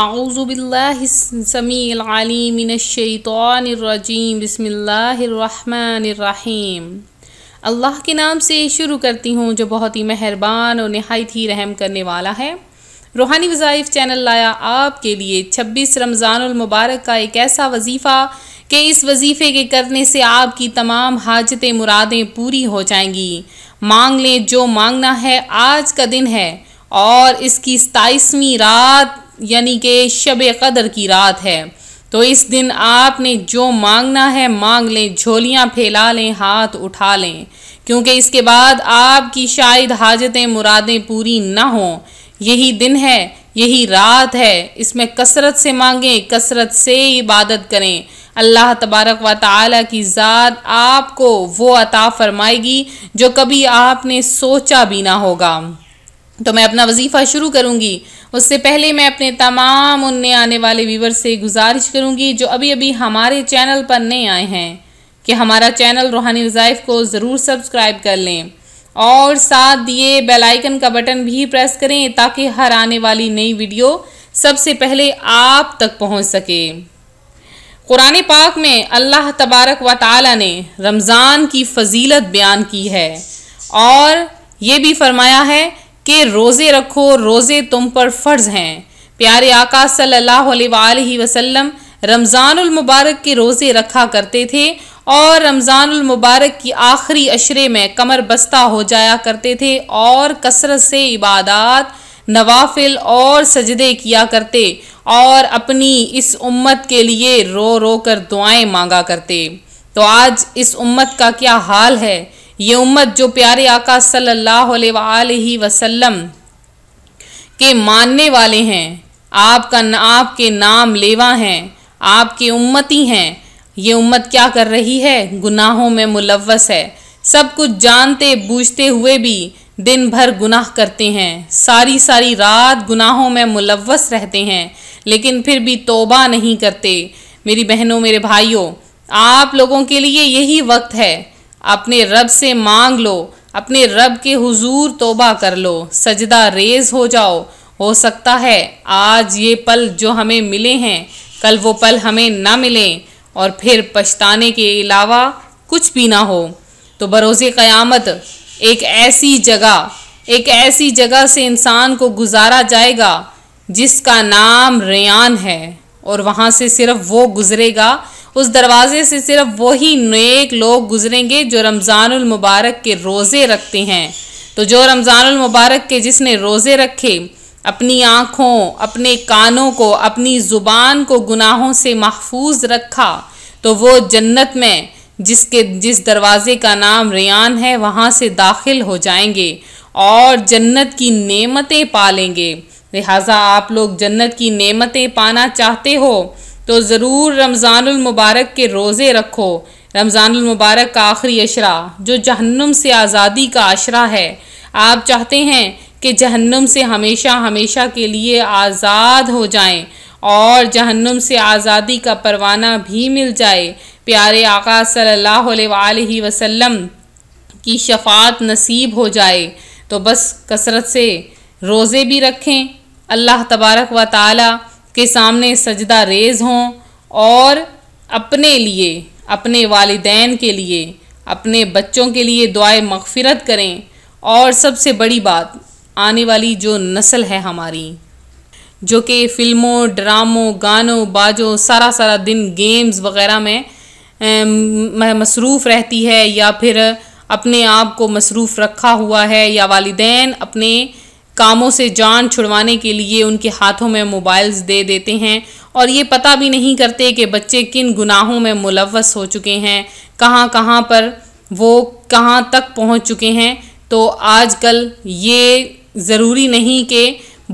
اعوذ باللہ السمیع من الشیطان الرجیم بسم اللہ الرحمن الرحیم اللہ کے نام سے شروع کرتی ہوں جو بہت ہی مہربان اور نہایت ہی رحم کرنے والا ہے روحانی وظائف چینل لایا آپ کے لیے چھبیس رمضان المبارک کا ایک ایسا وظیفہ کہ اس وظیفے کے کرنے سے آپ کی تمام حاجتیں مرادیں پوری ہو جائیں گی مانگ لیں جو مانگنا ہے آج کا دن ہے اور اس کی ستائیسویں رات یعنی کہ شب قدر کی رات ہے تو اس دن آپ نے جو مانگنا ہے مانگ لیں جھولیاں پھیلا لیں ہاتھ اٹھا لیں کیونکہ اس کے بعد آپ کی شاید حاجتیں مرادیں پوری نہ ہوں یہی دن ہے یہی رات ہے اس میں کثرت سے مانگیں کثرت سے عبادت کریں اللہ تبارک و تعالیٰ کی ذات آپ کو وہ عطا فرمائے گی جو کبھی آپ نے سوچا بھی نہ ہوگا تو میں اپنا وظیفہ شروع کروں گی اس سے پہلے میں اپنے تمام ان نے آنے والے ویور سے گزارش کروں گی جو ابھی ابھی ہمارے چینل پر نہیں آئے ہیں کہ ہمارا چینل روحانی وظائف کو ضرور سبسکرائب کر لیں اور ساتھ دیے آئیکن کا بٹن بھی پریس کریں تاکہ ہر آنے والی نئی ویڈیو سب سے پہلے آپ تک پہنچ سکے قرآن پاک میں اللہ تبارک و تعالی نے رمضان کی فضیلت بیان کی ہے اور یہ بھی فرمایا ہے کہ روزے رکھو روزے تم پر فرض ہیں پیارے آقا صلی اللہ علیہ وآلہ وسلم رمضان المبارک کے روزے رکھا کرتے تھے اور رمضان المبارک کی آخری عشرے میں کمر بستہ ہو جایا کرتے تھے اور کثرت سے عبادات نوافل اور سجدے کیا کرتے اور اپنی اس امت کے لیے رو رو کر دعائیں مانگا کرتے تو آج اس امت کا کیا حال ہے یہ امت جو پیارے آقا صلی اللہ علیہ وآلہ وسلم کے ماننے والے ہیں آپ کا آپ کے نام لیوا ہیں آپ کے امتی ہیں یہ امت کیا کر رہی ہے گناہوں میں ملوث ہے سب کچھ جانتے بوجھتے ہوئے بھی دن بھر گناہ کرتے ہیں ساری ساری رات گناہوں میں ملوث رہتے ہیں لیکن پھر بھی توبہ نہیں کرتے میری بہنوں میرے بھائیوں آپ لوگوں کے لیے یہی وقت ہے اپنے رب سے مانگ لو اپنے رب کے حضور توبہ کر لو سجدہ ریز ہو جاؤ ہو سکتا ہے آج یہ پل جو ہمیں ملے ہیں کل وہ پل ہمیں نہ ملیں اور پھر پچھتانے کے علاوہ کچھ بھی نہ ہو تو بروز قیامت ایک ایسی جگہ ایک ایسی جگہ سے انسان کو گزارا جائے گا جس کا نام ریان ہے اور وہاں سے صرف وہ گزرے گا اس دروازے سے صرف وہی نیک لوگ گزریں گے جو رمضان المبارک کے روزے رکھتے ہیں تو جو رمضان المبارک کے جس نے روزے رکھے اپنی آنکھوں اپنے کانوں کو اپنی زبان کو گناہوں سے محفوظ رکھا تو وہ جنت میں جس کے جس دروازے کا نام ریان ہے وہاں سے داخل ہو جائیں گے اور جنت کی نعمتیں پالیں گے لہٰذا آپ لوگ جنت کی نعمتیں پانا چاہتے ہو تو ضرور رمضان المبارک کے روزے رکھو رمضان المبارک کا آخری عشرہ جو جہنم سے آزادی کا عشرہ ہے آپ چاہتے ہیں کہ جہنم سے ہمیشہ ہمیشہ کے لیے آزاد ہو جائیں اور جہنم سے آزادی کا پروانہ بھی مل جائے پیارے آقا صلی اللہ علیہ وآلہ وسلم کی شفاعت نصیب ہو جائے تو بس کثرت سے روزے بھی رکھیں اللہ تبارک و تعالی کے سامنے سجدہ ریز ہوں اور اپنے لیے اپنے والدین کے لیے اپنے بچوں کے لیے دعائیں مغفرت کریں اور سب سے بڑی بات آنے والی جو نسل ہے ہماری جو کہ فلموں ڈراموں گانوں باجوں سارا سارا دن گیمز وغیرہ میں مصروف رہتی ہے یا پھر اپنے آپ کو مصروف رکھا ہوا ہے یا والدین اپنے کاموں سے جان چھڑوانے کے لیے ان کے ہاتھوں میں موبائلز دے دیتے ہیں اور یہ پتہ بھی نہیں کرتے کہ بچے کن گناہوں میں ملوث ہو چکے ہیں کہاں کہاں پر وہ کہاں تک پہنچ چکے ہیں تو آج کل یہ ضروری نہیں کہ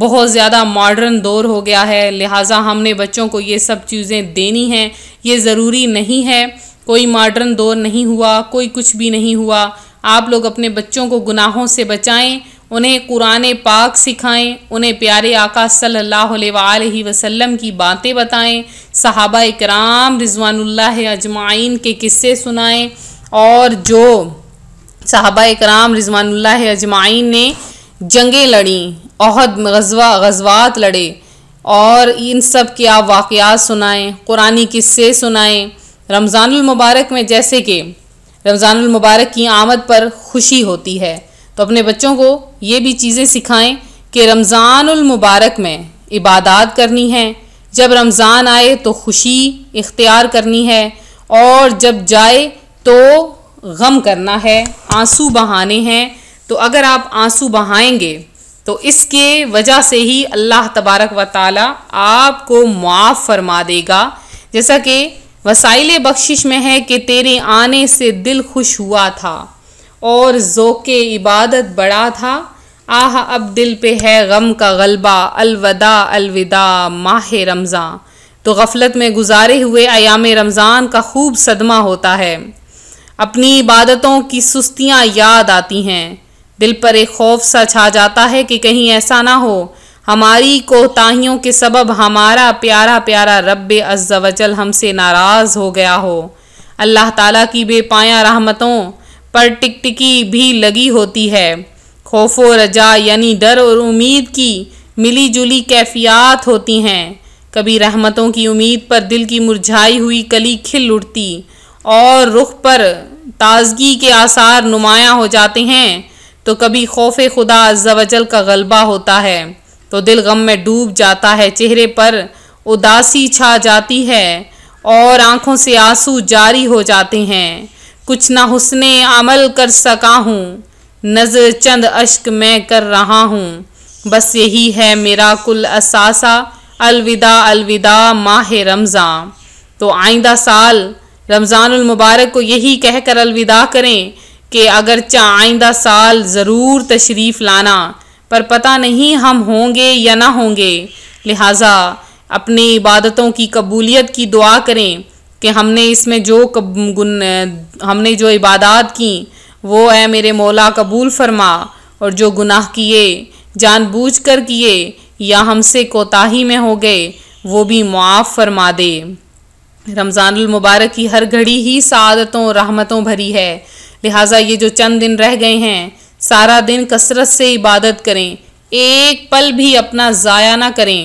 بہت زیادہ ماڈرن دور ہو گیا ہے لہٰذا ہم نے بچوں کو یہ سب چیزیں دینی ہیں یہ ضروری نہیں ہے کوئی ماڈرن دور نہیں ہوا کوئی کچھ بھی نہیں ہوا آپ لوگ اپنے بچوں کو گناہوں سے بچائیں انہیں قرآن پاک سکھائیں انہیں پیارے آقا صلی اللہ علیہ وسلم کی باتیں بتائیں صحابہ اکرام رضوان اللہ اجمعین کے قصے سنائیں اور جو صحابہ اکرام رضوان اللہ اجمعین نے جنگیں لڑیں عہد غزوہ غزوات لڑے اور ان سب کے آپ واقعات سنائیں قرآن قصے سنائیں رمضان المبارک میں جیسے کہ رمضان المبارک کی آمد پر خوشی ہوتی ہے تو اپنے بچوں کو یہ بھی چیزیں سکھائیں کہ رمضان المبارک میں عبادات کرنی ہے جب رمضان آئے تو خوشی اختیار کرنی ہے اور جب جائے تو غم کرنا ہے آنسو بہانے ہیں تو اگر آپ آنسو بہائیں گے تو اس کے وجہ سے ہی اللہ تبارک و تعالی آپ کو معاف فرما دے گا جیسا کہ وسائل بخشش میں ہے کہ تیرے آنے سے دل خوش ہوا تھا اور ذوق عبادت بڑا تھا آہ اب دل پہ ہے غم کا غلبہ الوداع الوداع ماہ رمضان تو غفلت میں گزارے ہوئے ایام رمضان کا خوب صدمہ ہوتا ہے اپنی عبادتوں کی سستیاں یاد آتی ہیں دل پر ایک خوف سا چھا جاتا ہے کہ کہیں ایسا نہ ہو ہماری کوتاہیوں کے سبب ہمارا پیارا پیارا رب جل ہم سے ناراض ہو گیا ہو اللہ تعالیٰ کی بے پایا رحمتوں پر ٹک ٹکی بھی لگی ہوتی ہے خوف و رجا یعنی ڈر اور امید کی ملی جلی کیفیات ہوتی ہیں کبھی رحمتوں کی امید پر دل کی مرجھائی ہوئی کلی کھل اٹھتی اور رخ پر تازگی کے آثار نمایاں ہو جاتے ہیں تو کبھی خوف خدا جل کا غلبہ ہوتا ہے تو دل غم میں ڈوب جاتا ہے چہرے پر اداسی چھا جاتی ہے اور آنکھوں سے آنسو جاری ہو جاتے ہیں کچھ نہ حسن عمل کر سکا ہوں نظر چند اشک میں کر رہا ہوں بس یہی ہے میرا کل اثاثہ الوداع الوداع ماہ رمضان تو آئندہ سال رمضان المبارک کو یہی کہہ کر الوداع کریں کہ اگرچہ آئندہ سال ضرور تشریف لانا پر پتہ نہیں ہم ہوں گے یا نہ ہوں گے لہٰذا اپنی عبادتوں کی قبولیت کی دعا کریں کہ ہم نے اس میں جو گن ہم نے جو عبادات کیں وہ اے میرے مولا قبول فرما اور جو گناہ کیے جان بوجھ کر کیے یا ہم سے کوتاہی میں ہو گئے وہ بھی معاف فرما دے رمضان المبارک کی ہر گھڑی ہی سعادتوں رحمتوں بھری ہے لہٰذا یہ جو چند دن رہ گئے ہیں سارا دن کثرت سے عبادت کریں ایک پل بھی اپنا ضائع نہ کریں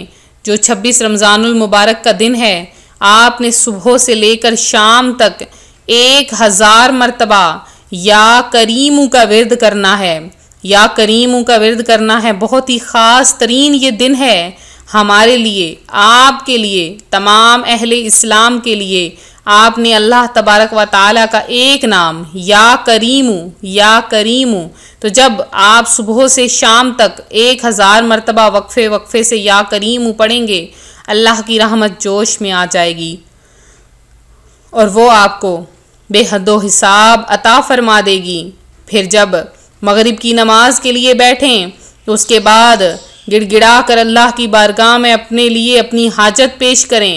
جو چھبیس رمضان المبارک کا دن ہے آپ نے صبح سے لے کر شام تک ایک ہزار مرتبہ یا کریموں کا ورد کرنا ہے یا کریموں کا ورد کرنا ہے بہت ہی خاص ترین یہ دن ہے ہمارے لیے آپ کے لیے تمام اہل اسلام کے لیے آپ نے اللہ تبارک و تعالیٰ کا ایک نام یا کریموں یا کریموں تو جب آپ صبح سے شام تک ایک ہزار مرتبہ وقفے وقفے سے یا کریموں پڑھیں گے اللہ کی رحمت جوش میں آ جائے گی اور وہ آپ کو بے حد و حساب عطا فرما دے گی پھر جب مغرب کی نماز کے لیے بیٹھیں تو اس کے بعد گڑ گڑا کر اللہ کی بارگاہ میں اپنے لیے اپنی حاجت پیش کریں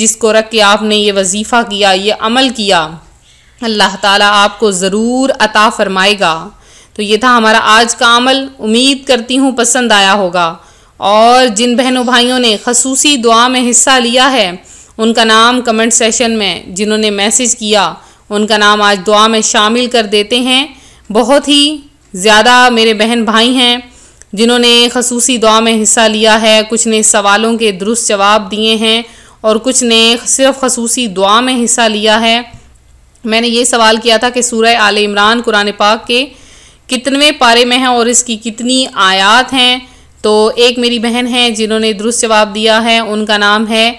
جس کو رکھ کے آپ نے یہ وظیفہ کیا یہ عمل کیا اللہ تعالیٰ آپ کو ضرور عطا فرمائے گا تو یہ تھا ہمارا آج کا عمل امید کرتی ہوں پسند آیا ہوگا اور جن بہنوں بھائیوں نے خصوصی دعا میں حصہ لیا ہے ان کا نام کمنٹ سیشن میں جنہوں نے میسج کیا ان کا نام آج دعا میں شامل کر دیتے ہیں بہت ہی زیادہ میرے بہن بھائی ہیں جنہوں نے خصوصی دعا میں حصہ لیا ہے کچھ نے سوالوں کے درست جواب دیے ہیں اور کچھ نے صرف خصوصی دعا میں حصہ لیا ہے میں نے یہ سوال کیا تھا کہ سورہ آل عمران قرآن پاک کے کتنے پارے میں ہیں اور اس کی کتنی آیات ہیں تو ایک میری بہن ہیں جنہوں نے درست جواب دیا ہے ان کا نام ہے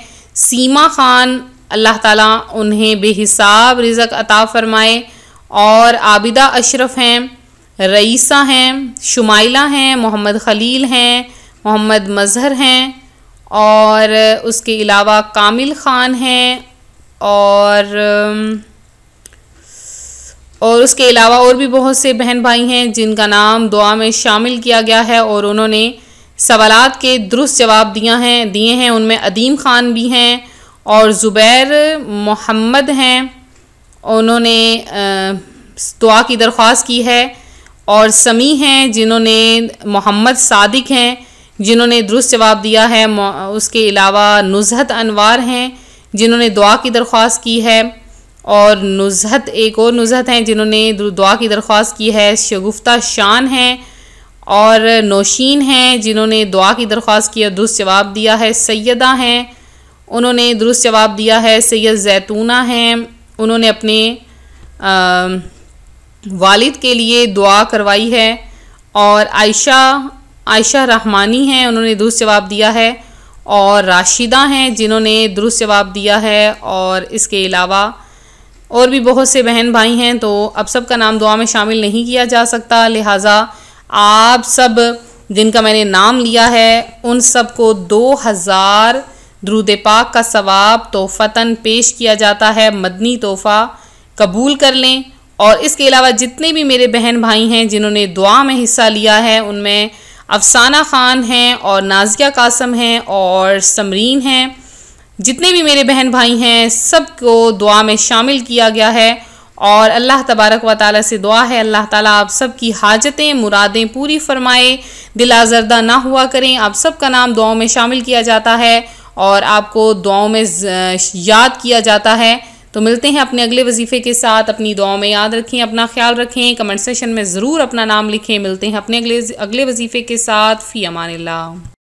سیما خان اللہ تعالیٰ انہیں بے حساب رزق عطا فرمائے اور عابدہ اشرف ہیں رئیسہ ہیں شمائلہ ہیں محمد خلیل ہیں محمد مظہر ہیں اور اس کے علاوہ کامل خان ہیں اور اور اس کے علاوہ اور بھی بہت سے بہن بھائی ہیں جن کا نام دعا میں شامل کیا گیا ہے اور انہوں نے سوالات کے درست جواب دیا ہیں دیے ہیں ان میں عدیم خان بھی ہیں اور زبیر محمد ہیں انہوں نے دعا کی درخواست کی ہے اور سمیع ہیں جنہوں نے محمد صادق ہیں جنہوں نے درست جواب دیا ہے اس کے علاوہ نزہت انوار ہیں جنہوں نے دعا کی درخواست کی ہے اور نزہت ایک اور نزہت ہیں جنہوں نے دعا کی درخواست کی ہے شگفتہ شان ہیں اور نوشین ہیں جنہوں نے دعا کی درخواست کی اور درست جواب دیا ہے سیدہ ہیں انہوں نے درست جواب دیا ہے سید زیتونہ ہیں انہوں نے اپنے والد کے لیے دعا کروائی ہے اور عائشہ عائشہ رحمانی ہیں انہوں نے درست جواب دیا ہے اور راشدہ ہیں جنہوں نے درست جواب دیا ہے اور اس کے علاوہ اور بھی بہت سے بہن بھائی ہیں تو اب سب کا نام دعا میں شامل نہیں کیا جا سکتا لہٰذا آپ سب جن کا میں نے نام لیا ہے ان سب کو دو ہزار درود پاک کا ثواب توفتن پیش کیا جاتا ہے مدنی تحفہ قبول کر لیں اور اس کے علاوہ جتنے بھی میرے بہن بھائی ہیں جنہوں نے دعا میں حصہ لیا ہے ان میں افسانہ خان ہیں اور نازیہ قاسم ہیں اور سمرین ہیں جتنے بھی میرے بہن بھائی ہیں سب کو دعا میں شامل کیا گیا ہے اور اللہ تبارک و تعالیٰ سے دعا ہے اللہ تعالیٰ آپ سب کی حاجتیں مرادیں پوری فرمائے دلا زردہ نہ ہوا کریں آپ سب کا نام دعاؤں میں شامل کیا جاتا ہے اور آپ کو دعاؤں میں یاد کیا جاتا ہے تو ملتے ہیں اپنے اگلے وظیفے کے ساتھ اپنی دعاؤں میں یاد رکھیں اپنا خیال رکھیں کمنٹ سیشن میں ضرور اپنا نام لکھیں ملتے ہیں اپنے اگلے وظیفے کے ساتھ فی امان اللہ